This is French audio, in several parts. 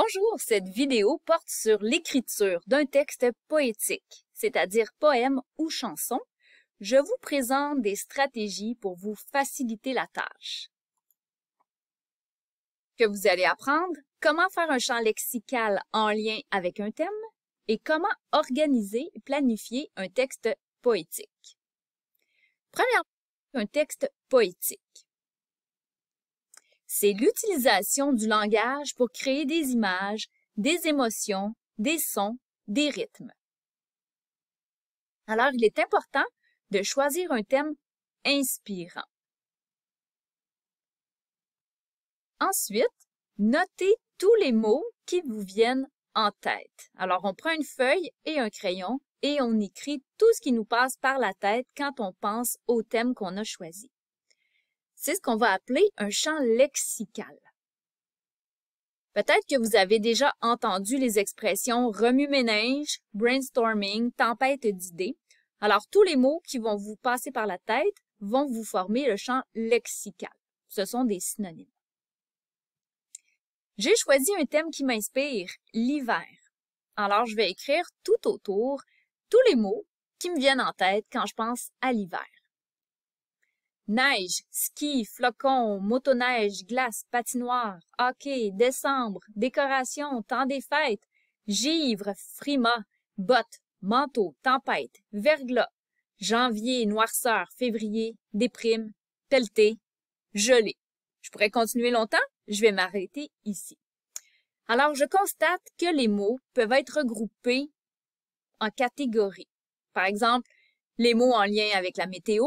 Bonjour, cette vidéo porte sur l'écriture d'un texte poétique, c'est-à-dire poème ou chanson. Je vous présente des stratégies pour vous faciliter la tâche. Que vous allez apprendre comment faire un champ lexical en lien avec un thème et comment organiser et planifier un texte poétique. Premièrement, un texte poétique c'est l'utilisation du langage pour créer des images, des émotions, des sons, des rythmes. Alors, il est important de choisir un thème inspirant. Ensuite, notez tous les mots qui vous viennent en tête. Alors, on prend une feuille et un crayon et on écrit tout ce qui nous passe par la tête quand on pense au thème qu'on a choisi c'est ce qu'on va appeler un champ lexical. Peut-être que vous avez déjà entendu les expressions remue-ménage, brainstorming, tempête d'idées. Alors, tous les mots qui vont vous passer par la tête vont vous former le champ lexical. Ce sont des synonymes. J'ai choisi un thème qui m'inspire, l'hiver. Alors, je vais écrire tout autour tous les mots qui me viennent en tête quand je pense à l'hiver. Neige, ski, flocons, motoneige, glace, patinoire, hockey, décembre, décoration, temps des fêtes, givre, frima, bottes, manteau, tempête, verglas, janvier, noirceur, février, déprime, pelleté, gelé. Je pourrais continuer longtemps, je vais m'arrêter ici. Alors, je constate que les mots peuvent être regroupés en catégories. Par exemple, les mots en lien avec la météo,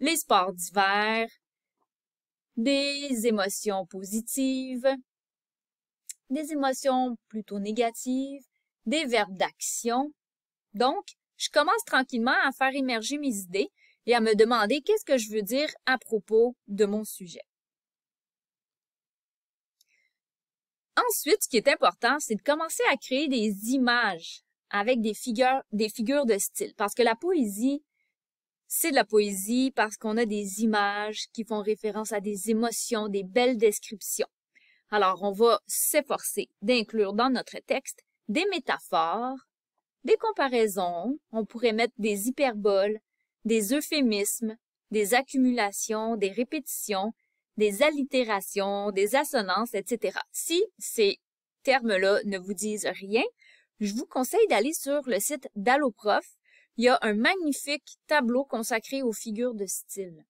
les sports d'hiver, des émotions positives, des émotions plutôt négatives, des verbes d'action. Donc, je commence tranquillement à faire émerger mes idées et à me demander qu'est-ce que je veux dire à propos de mon sujet. Ensuite, ce qui est important, c'est de commencer à créer des images avec des figures, des figures de style, parce que la poésie c'est de la poésie parce qu'on a des images qui font référence à des émotions, des belles descriptions. Alors, on va s'efforcer d'inclure dans notre texte des métaphores, des comparaisons, on pourrait mettre des hyperboles, des euphémismes, des accumulations, des répétitions, des allitérations, des assonances, etc. Si ces termes-là ne vous disent rien, je vous conseille d'aller sur le site d'Alloprof il y a un magnifique tableau consacré aux figures de style.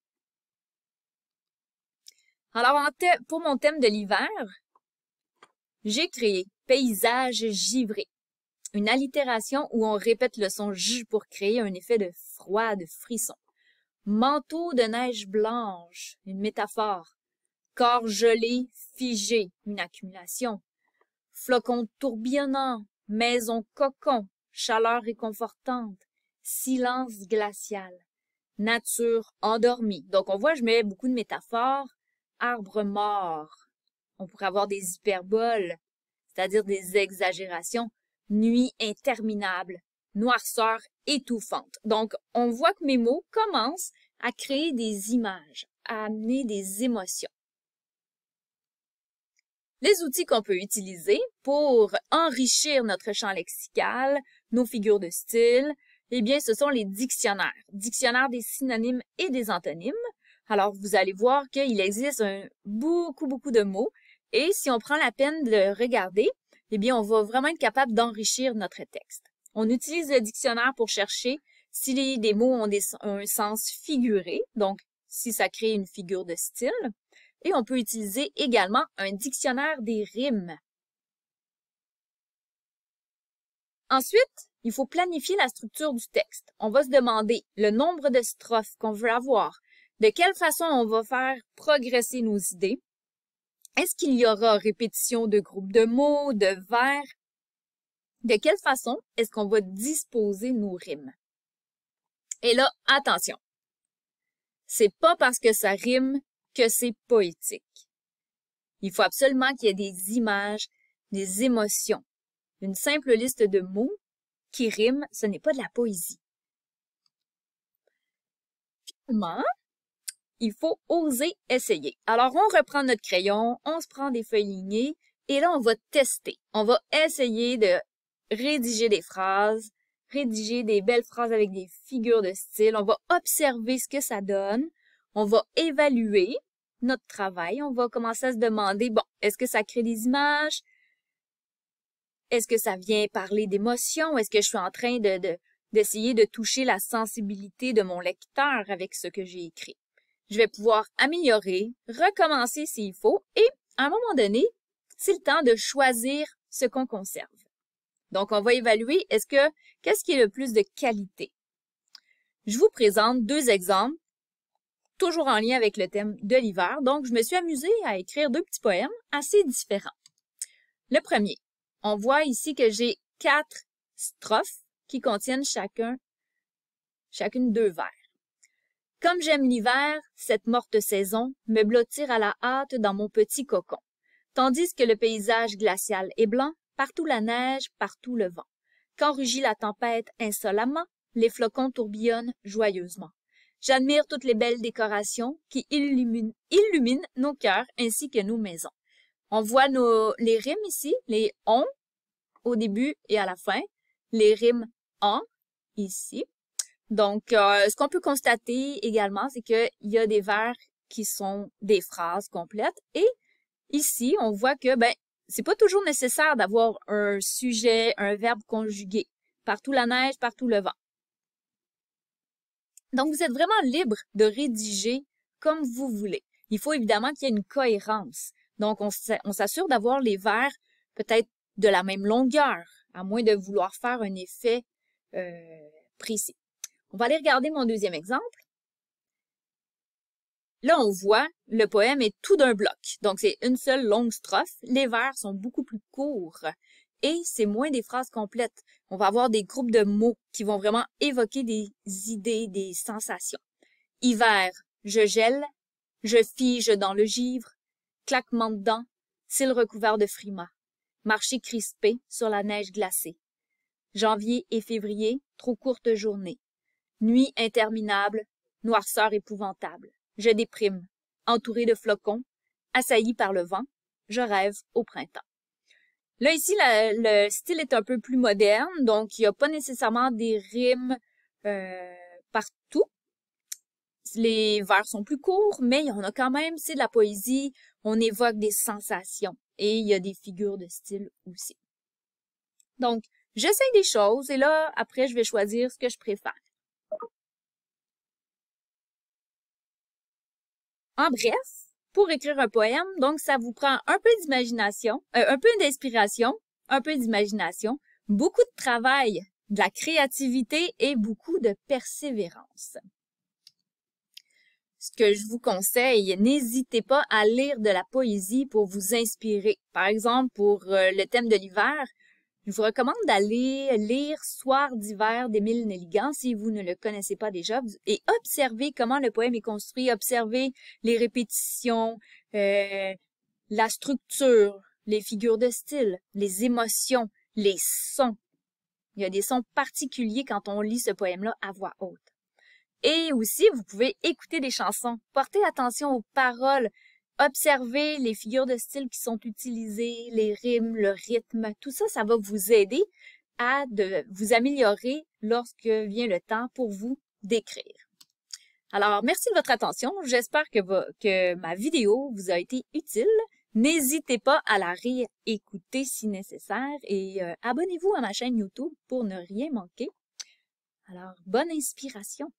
Alors, pour mon thème de l'hiver, j'ai créé Paysage givré, une allitération où on répète le son J pour créer un effet de froid, de frisson. Manteau de neige blanche, une métaphore. Corps gelé, figé, une accumulation. Flocons tourbillonnants, maison cocon, chaleur réconfortante silence glacial, nature endormie. Donc on voit, je mets beaucoup de métaphores, arbre mort. On pourrait avoir des hyperboles, c'est-à-dire des exagérations, nuit interminable, noirceur étouffante. Donc on voit que mes mots commencent à créer des images, à amener des émotions. Les outils qu'on peut utiliser pour enrichir notre champ lexical, nos figures de style, eh bien, ce sont les dictionnaires. Dictionnaire des synonymes et des antonymes. Alors, vous allez voir qu'il existe beaucoup, beaucoup de mots. Et si on prend la peine de le regarder, eh bien, on va vraiment être capable d'enrichir notre texte. On utilise le dictionnaire pour chercher si les, des mots ont un sens figuré, donc si ça crée une figure de style. Et on peut utiliser également un dictionnaire des rimes. Ensuite, il faut planifier la structure du texte. On va se demander le nombre de strophes qu'on veut avoir, de quelle façon on va faire progresser nos idées. Est-ce qu'il y aura répétition de groupes de mots, de vers? De quelle façon est-ce qu'on va disposer nos rimes? Et là, attention. C'est pas parce que ça rime que c'est poétique. Il faut absolument qu'il y ait des images, des émotions, une simple liste de mots qui riment, ce n'est pas de la poésie. Finalement, il faut oser essayer. Alors, on reprend notre crayon, on se prend des feuilles lignées, et là, on va tester. On va essayer de rédiger des phrases, rédiger des belles phrases avec des figures de style. On va observer ce que ça donne. On va évaluer notre travail. On va commencer à se demander, bon, est-ce que ça crée des images? Est-ce que ça vient parler d'émotion? Est-ce que je suis en train de d'essayer de, toucher la sensibilité de mon lecteur avec ce que j'ai écrit? Je vais pouvoir améliorer, recommencer s'il faut, et à un moment donné, c'est le temps de choisir ce qu'on conserve. Donc, on va évaluer est-ce que qu'est-ce qui est le plus de qualité. Je vous présente deux exemples, toujours en lien avec le thème de l'hiver. Donc, je me suis amusée à écrire deux petits poèmes assez différents. Le premier, on voit ici que j'ai quatre strophes qui contiennent chacun, chacune deux vers. Comme j'aime l'hiver, cette morte saison, me blottir à la hâte dans mon petit cocon. Tandis que le paysage glacial est blanc, partout la neige, partout le vent. Quand rugit la tempête insolemment, les flocons tourbillonnent joyeusement. J'admire toutes les belles décorations qui illuminent, illuminent nos cœurs ainsi que nos maisons. On voit nos, les rimes ici, les on au début et à la fin, les rimes en ici. Donc, euh, ce qu'on peut constater également, c'est qu'il y a des vers qui sont des phrases complètes. Et ici, on voit que ben c'est pas toujours nécessaire d'avoir un sujet, un verbe conjugué. Partout la neige, partout le vent. Donc, vous êtes vraiment libre de rédiger comme vous voulez. Il faut évidemment qu'il y ait une cohérence. Donc, on s'assure d'avoir les vers peut-être de la même longueur, à moins de vouloir faire un effet euh, précis. On va aller regarder mon deuxième exemple. Là, on voit, le poème est tout d'un bloc. Donc, c'est une seule longue strophe. Les vers sont beaucoup plus courts et c'est moins des phrases complètes. On va avoir des groupes de mots qui vont vraiment évoquer des idées, des sensations. Hiver, je gèle, je fige dans le givre, claquement de dents, cils recouverts de frimas. Marché crispé sur la neige glacée. Janvier et février, trop courte journée, Nuit interminable, noirceur épouvantable. Je déprime. Entouré de flocons, assailli par le vent, je rêve au printemps. Là, ici, le style est un peu plus moderne, donc il n'y a pas nécessairement des rimes euh, partout, les vers sont plus courts, mais y en a quand même, c'est de la poésie, on évoque des sensations et il y a des figures de style aussi. Donc, j'essaye des choses et là, après, je vais choisir ce que je préfère. En bref, pour écrire un poème, donc ça vous prend un peu d'imagination, euh, un peu d'inspiration, un peu d'imagination, beaucoup de travail, de la créativité et beaucoup de persévérance ce que je vous conseille, n'hésitez pas à lire de la poésie pour vous inspirer. Par exemple, pour euh, le thème de l'hiver, je vous recommande d'aller lire Soir d'hiver d'Émile Nelligan si vous ne le connaissez pas déjà et observez comment le poème est construit, observez les répétitions, euh, la structure, les figures de style, les émotions, les sons. Il y a des sons particuliers quand on lit ce poème-là à voix haute. Et aussi, vous pouvez écouter des chansons. Portez attention aux paroles. observer les figures de style qui sont utilisées, les rimes, le rythme. Tout ça, ça va vous aider à vous améliorer lorsque vient le temps pour vous d'écrire. Alors, merci de votre attention. J'espère que, ma vidéo vous a été utile. N'hésitez pas à la réécouter si nécessaire et euh, abonnez-vous à ma chaîne YouTube pour ne rien manquer. Alors, bonne inspiration!